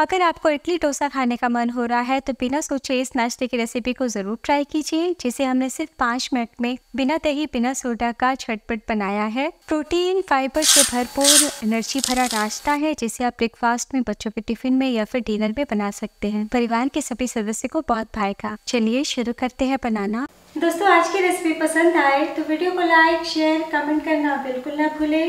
अगर आपको इडली डोसा खाने का मन हो रहा है तो बिना सोचे इस नाश्ते की रेसिपी को ज़रूर ट्राई कीजिए जिसे हमने सिर्फ पाँच मिनट में बिना दही बिना सोडा का छटपट बनाया है प्रोटीन फाइबर से भरपूर एनर्जी भरा नाश्ता है जिसे आप ब्रेकफास्ट में बच्चों के टिफिन में या फिर डिनर में बना सकते हैं परिवार के सभी सदस्य को बहुत भाएगा चलिए शुरू करते हैं बनाना दोस्तों आज की रेसिपी पसंद आए तो वीडियो को लाइक शेयर कमेंट करना बिल्कुल ना भूलें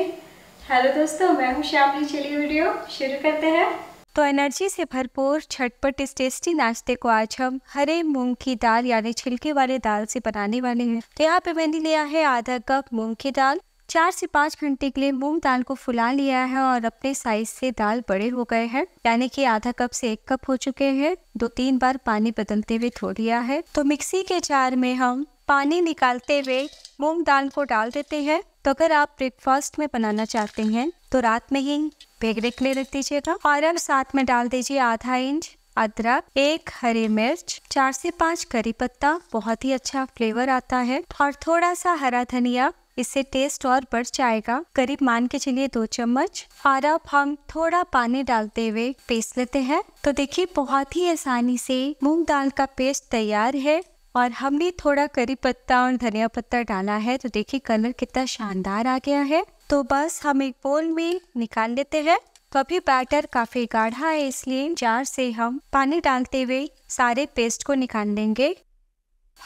हेलो दोस्तों मैं हूँ श्यामी चलिए वीडियो शुरू करते हैं तो एनर्जी से भरपूर छटपट इस टेस्टी नाश्ते को आज हम हरे मूंग की दाल यानी छिलके वाले दाल से बनाने वाले हैं तो यहाँ पे मैंने लिया है आधा कप मूंग की दाल चार से पाँच घंटे के लिए मूंग दाल को फुला लिया है और अपने साइज से दाल बड़े हो गए हैं यानी कि आधा कप से एक कप हो चुके हैं दो तीन बार पानी बदलते हुए धो लिया है तो मिक्सी के जार में हम पानी निकालते हुए मूंग दाल को डाल देते हैं तो अगर आप ब्रेकफास्ट में बनाना चाहते हैं तो रात में ही भेगरेक ले रख दीजिएगा और अब साथ में डाल दीजिए आधा इंच अदरक एक हरी मिर्च चार से पांच करी पत्ता बहुत ही अच्छा फ्लेवर आता है और थोड़ा सा हरा धनिया इससे टेस्ट और बढ़ जाएगा करीब मान के चलिए दो चम्मच और अब हम थोड़ा पानी डालते हुए पेस्ट लेते हैं तो देखिए बहुत ही आसानी से मूंग दाल का पेस्ट तैयार है और हमने थोड़ा करी पत्ता और धनिया पत्ता डाला है तो देखिए कलर कितना शानदार आ गया है तो बस हम एक बोल में निकाल लेते हैं तो अभी बैटर काफ़ी गाढ़ा है इसलिए जार से हम पानी डालते हुए सारे पेस्ट को निकाल लेंगे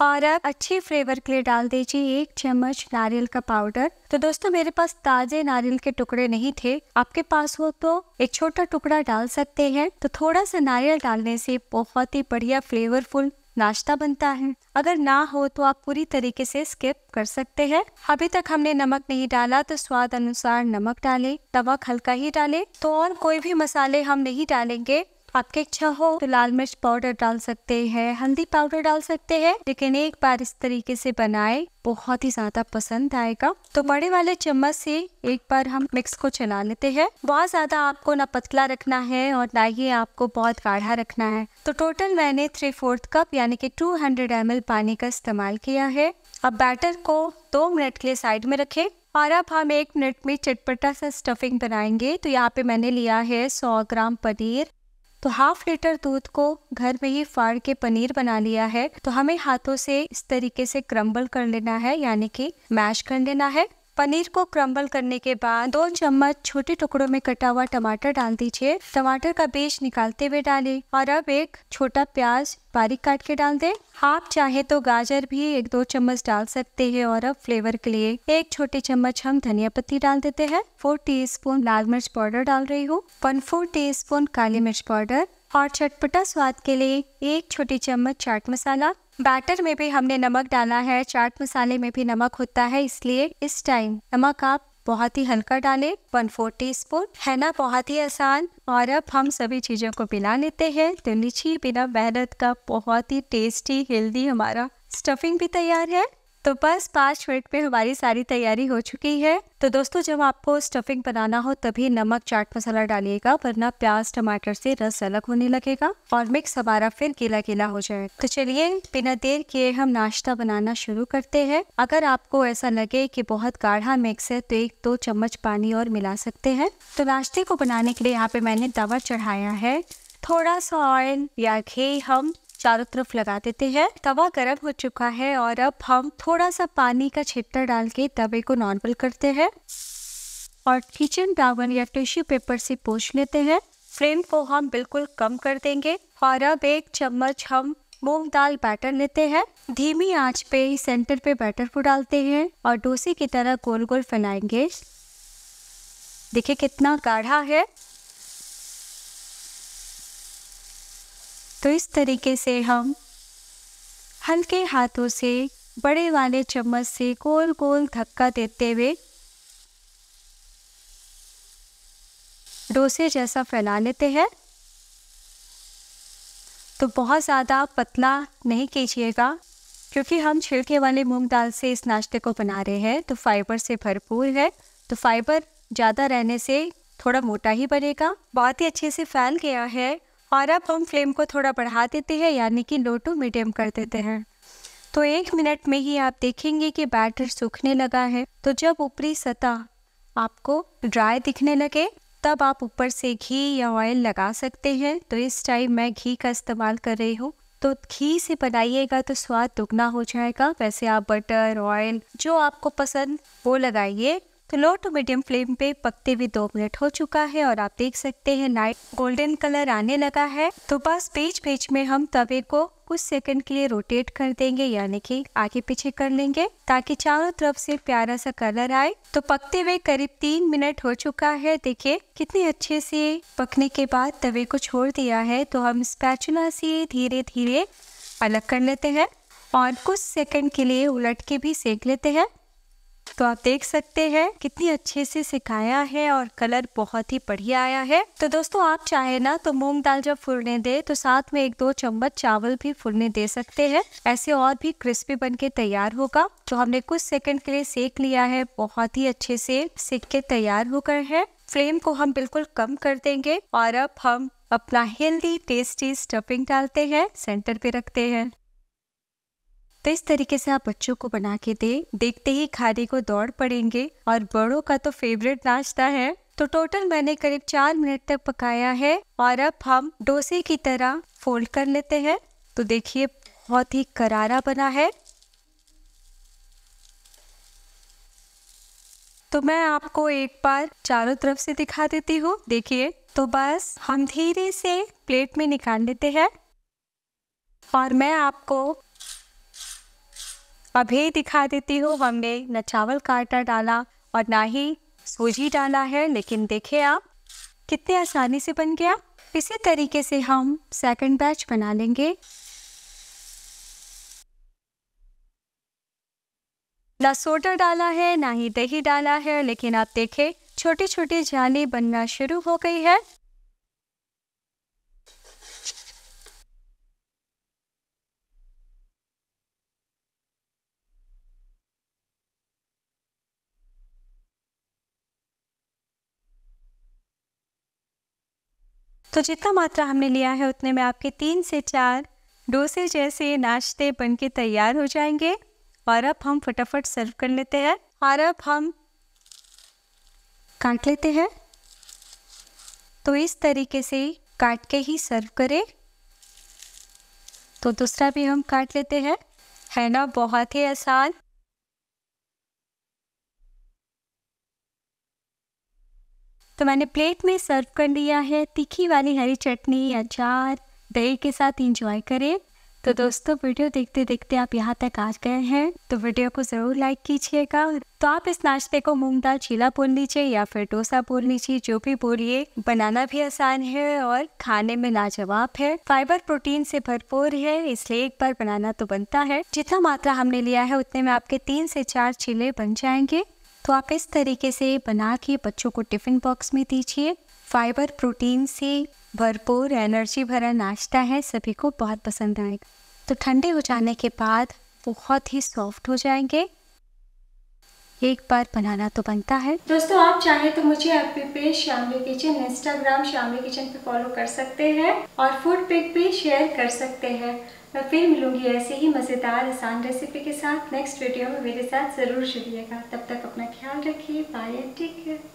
और अब अच्छे फ्लेवर के लिए डाल दीजिए एक चम्मच नारियल का पाउडर तो दोस्तों मेरे पास ताजे नारियल के टुकड़े नहीं थे आपके पास हो तो एक छोटा टुकड़ा डाल सकते हैं तो थोड़ा सा नारियल डालने से बहुत ही बढ़िया फ्लेवरफुल नाश्ता बनता है अगर ना हो तो आप पूरी तरीके से स्किप कर सकते हैं अभी तक हमने नमक नहीं डाला तो स्वाद अनुसार नमक डालें तवक हल्का ही डालें तो और कोई भी मसाले हम नहीं डालेंगे आपकी इच्छा हो तो लाल मिर्च पाउडर डाल सकते हैं हल्दी पाउडर डाल सकते हैं लेकिन एक बार इस तरीके से बनाए बहुत ही ज्यादा पसंद आएगा तो बड़े वाले चम्मच से एक बार हम मिक्स को चला लेते हैं बहुत ज्यादा आपको ना पतला रखना है और ना ही आपको बहुत गाढ़ा रखना है तो टोटल मैंने थ्री फोर्थ कप यानी कि 200 हंड्रेड पानी का इस्तेमाल किया है अब बैटर को दो मिनट के लिए साइड में रखें और अब हम एक मिनट में चटपटा सा स्टफिंग बनाएंगे तो यहाँ पे मैंने लिया है 100 ग्राम पनीर तो हाफ लीटर दूध को घर में ही फाड़ के पनीर बना लिया है तो हमें हाथों से इस तरीके से क्रम्बल कर लेना है यानी कि मैश कर लेना है पनीर को क्रम्बल करने के बाद दो चम्मच छोटे टुकड़ों में कटा हुआ टमाटर डाल दीजिए टमाटर का बीज निकालते हुए डालें और अब एक छोटा प्याज बारीक काट के डाल दें आप चाहे तो गाजर भी एक दो चम्मच डाल सकते हैं और अब फ्लेवर के लिए एक छोटे चम्मच हम धनिया पत्ती डाल देते हैं फोर स्पून लाल मिर्च पाउडर डाल रही हूँ वन फोर टी काली मिर्च पाउडर और चटपटा स्वाद के लिए एक छोटी चम्मच चाट मसाला बैटर में भी हमने नमक डाला है चाट मसाले में भी नमक होता है इसलिए इस टाइम नमक आप बहुत ही हल्का डालें वन फोर टी स्पून है ना बहुत ही आसान और अब हम सभी चीज़ों को मिला लेते हैं तो लीची बिना मेहनत का बहुत ही टेस्टी हेल्दी हमारा स्टफिंग भी तैयार है तो बस पाँच मिनट में हमारी सारी तैयारी हो चुकी है तो दोस्तों जब आपको स्टफिंग बनाना हो तभी नमक चाट मसाला डालिएगा वरना प्याज टमाटर से रस अलग होने लगेगा और मिक्स हमारा फिर गीला गीला हो जाए तो चलिए बिना देर किए हम नाश्ता बनाना शुरू करते हैं अगर आपको ऐसा लगे कि बहुत गाढ़ा मिक्स है तो एक दो चम्मच पानी और मिला सकते हैं तो नाश्ते को बनाने के लिए यहाँ पे मैंने दवा चढ़ाया है थोड़ा सा ऑयल या घी हम चारों तरफ लगा देते हैं तवा गर्म हो चुका है और अब हम थोड़ा सा पानी का छिट्टा डाल के तवे को नॉर्मल करते हैं और किचन टावन या टिश्यू पेपर से पोछ लेते हैं फ्लेम को हम बिल्कुल कम कर देंगे और अब एक चम्मच हम मूंग दाल बैटर लेते हैं धीमी आंच पे सेंटर पे बैटर को डालते हैं और डोसे की तरह गोल गोल फैलाएंगे देखिए कितना गाढ़ा है तो इस तरीके से हम हल्के हाथों से बड़े वाले चम्मच से गोल गोल धक्का देते हुए डोसे जैसा फैला लेते हैं तो बहुत ज़्यादा पतला नहीं कीजिएगा क्योंकि हम छिलके वाले मूंग दाल से इस नाश्ते को बना रहे हैं तो फाइबर से भरपूर है तो फाइबर ज़्यादा रहने से थोड़ा मोटा ही बनेगा बहुत ही अच्छे से फैल गया है और अब हम फ्लेम को थोड़ा बढ़ा देते हैं यानी कि लो टू मीडियम कर देते हैं तो एक मिनट में ही आप देखेंगे कि बैटर सूखने लगा है तो जब ऊपरी सतह आपको ड्राई दिखने लगे तब आप ऊपर से घी या ऑयल लगा सकते हैं तो इस टाइम मैं घी का इस्तेमाल कर रही हूँ तो घी से बनाइएगा तो स्वाद दुगना हो जाएगा वैसे आप बटर ऑयल जो आपको पसंद वो लगाइए तो लो टू मीडियम फ्लेम पे पकते हुए दो मिनट हो चुका है और आप देख सकते हैं नाइट गोल्डन कलर आने लगा है तो बस बीच बीच में हम तवे को कुछ सेकंड के लिए रोटेट कर देंगे यानी कि आगे पीछे कर लेंगे ताकि चारों तरफ से प्यारा सा कलर आए तो पकते हुए करीब तीन मिनट हो चुका है देखिए कितने अच्छे से पकने के बाद तवे को छोड़ दिया है तो हम स्पैचुला से धीरे धीरे अलग कर लेते हैं और कुछ सेकंड के लिए उलट के भी सेक लेते हैं तो आप देख सकते हैं कितनी अच्छे से सिखाया है और कलर बहुत ही बढ़िया आया है तो दोस्तों आप चाहे ना तो मूंग दाल जब फूलने दे तो साथ में एक दो चम्मच चावल भी फूलने दे सकते हैं ऐसे और भी क्रिस्पी बन के तैयार होगा जो हमने कुछ सेकंड के लिए सेक लिया है बहुत ही अच्छे से सेक के तैयार होकर है फ्लेम को हम बिल्कुल कम कर देंगे और अब हम अपना हेल्दी टेस्टी स्टफिंग डालते हैं सेंटर पे रखते हैं तो इस तरीके से आप बच्चों को बना के दे देखते ही खाने को दौड़ पड़ेंगे और बड़ों का तो फेवरेट नाश्ता है तो टोटल मैंने करीब चार मिनट तक पकाया है और अब हम डोसे की तरह फोल्ड कर लेते हैं तो देखिए बहुत ही करारा बना है तो मैं आपको एक बार चारों तरफ से दिखा देती हूँ देखिए तो बस हम धीरे से प्लेट में निकाल लेते हैं और मैं आपको अभी दिखा देती हूँ हमने न चावल का आटा डाला और ना ही सूजी डाला है लेकिन देखे आप कितने आसानी से बन गया इसी तरीके से हम सेकंड बैच बना लेंगे ना सोडा डाला है ना ही दही डाला है लेकिन आप देखे छोटी छोटी जाली बनना शुरू हो गई है तो जितना मात्रा हमने लिया है उतने में आपके तीन से चार डोसे जैसे नाश्ते बन के तैयार हो जाएंगे और अब हम फटाफट सर्व कर लेते हैं और अब हम काट लेते हैं तो इस तरीके से काट के ही सर्व करें तो दूसरा भी हम काट लेते हैं है ना बहुत ही आसान तो मैंने प्लेट में सर्व कर लिया है तीखी वाली हरी चटनी अचार दही के साथ इंजॉय करें तो हम्म। दोस्तों वीडियो देखते देखते आप यहाँ तक आ गए हैं तो वीडियो को ज़रूर लाइक कीजिएगा तो आप इस नाश्ते को मूंग दाल चीला बोल लीजिए या फिर डोसा बोल लीजिए जो भी बोलिए बनाना भी आसान है और खाने में लाजवाब है फाइबर प्रोटीन से भरपूर है इसलिए एक बार बनाना तो बनता है जितना मात्रा हमने लिया है उतने में आपके तीन से चार चीले बन जाएंगे तो आप इस तरीके से बना के बच्चों को टिफ़िन बॉक्स में दीजिए फाइबर प्रोटीन से भरपूर एनर्जी भरा नाश्ता है सभी को बहुत पसंद आएगा तो ठंडे हो जाने के बाद बहुत ही सॉफ्ट हो जाएंगे एक बार बनाना तो बनता है दोस्तों आप चाहे तो मुझे अपने पे Shyamali kitchen Instagram Shyamali kitchen पे फॉलो कर सकते हैं और फूड पिक भी शेयर कर सकते हैं मैं फिर मिलूंगी ऐसे ही मज़ेदार आसान रेसिपी के साथ नेक्स्ट वीडियो में मेरे साथ ज़रूर जुड़िएगा तब तक अपना ख्याल रखिए बाय टेक केयर